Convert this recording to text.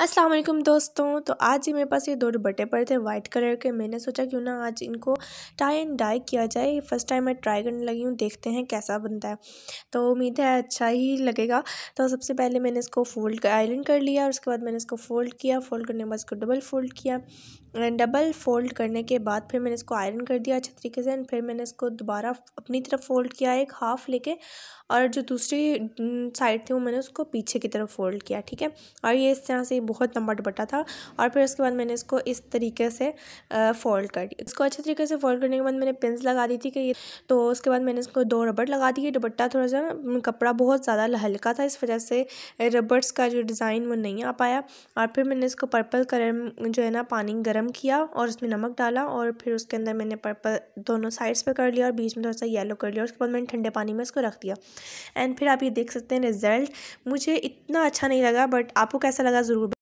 अस्सलाम वालेकुम दोस्तों तो आज ही मेरे पास ये दो दुपट्टे पड़े थे वाइट कलर के मैंने सोचा क्यों ना आज इनको टाई एंड डाई किया जाए फर्स्ट टाइम मैं ट्राई करने लगी हूँ देखते हैं कैसा बनता है तो उम्मीद है अच्छा ही लगेगा तो सबसे पहले मैंने इसको फोल्ड आयरन कर लिया और उसके बाद मैंने इसको फोल्ड किया फोल्ड करने के बाद इसको डबल फोल्ड किया डबल फोल्ड करने के बाद फिर मैंने इसको आयरन कर दिया अच्छे तरीके से एंड फिर मैंने इसको दोबारा अपनी तरफ फोल्ड किया एक हाफ़ लेके और जो दूसरी साइड थी वो मैंने उसको पीछे की तरफ फोल्ड किया ठीक है और ये इस तरह से बहुत लंबा दुपट्टा था और फिर उसके बाद मैंने इसको इस तरीके से फोल्ड कर दिया इसको अच्छे तरीके से फोल्ड करने के बाद मैंने पिंस लगा दी थी कि ये तो उसके बाद मैंने इसको दो रबड़ लगा दिए दुपट्टा थोड़ा सा कपड़ा बहुत ज़्यादा हल्का था इस वजह से रबड़स का जो डिज़ाइन वो नहीं आ पाया और फिर मैंने इसको पर्पल कलर जो है ना पानी गर्म किया और उसमें नमक डाला और फिर उसके अंदर मैंने पर्पल दोनों साइड्स पर कर लिया और बीच में थोड़ा सा येलो कर लिया उसके बाद मैंने ठंडे पानी में इसको रख दिया एंड फिर आप ये देख सकते हैं रिज़ल्ट मुझे इतना अच्छा नहीं लगा बट आपको कैसा लगा ज़रूर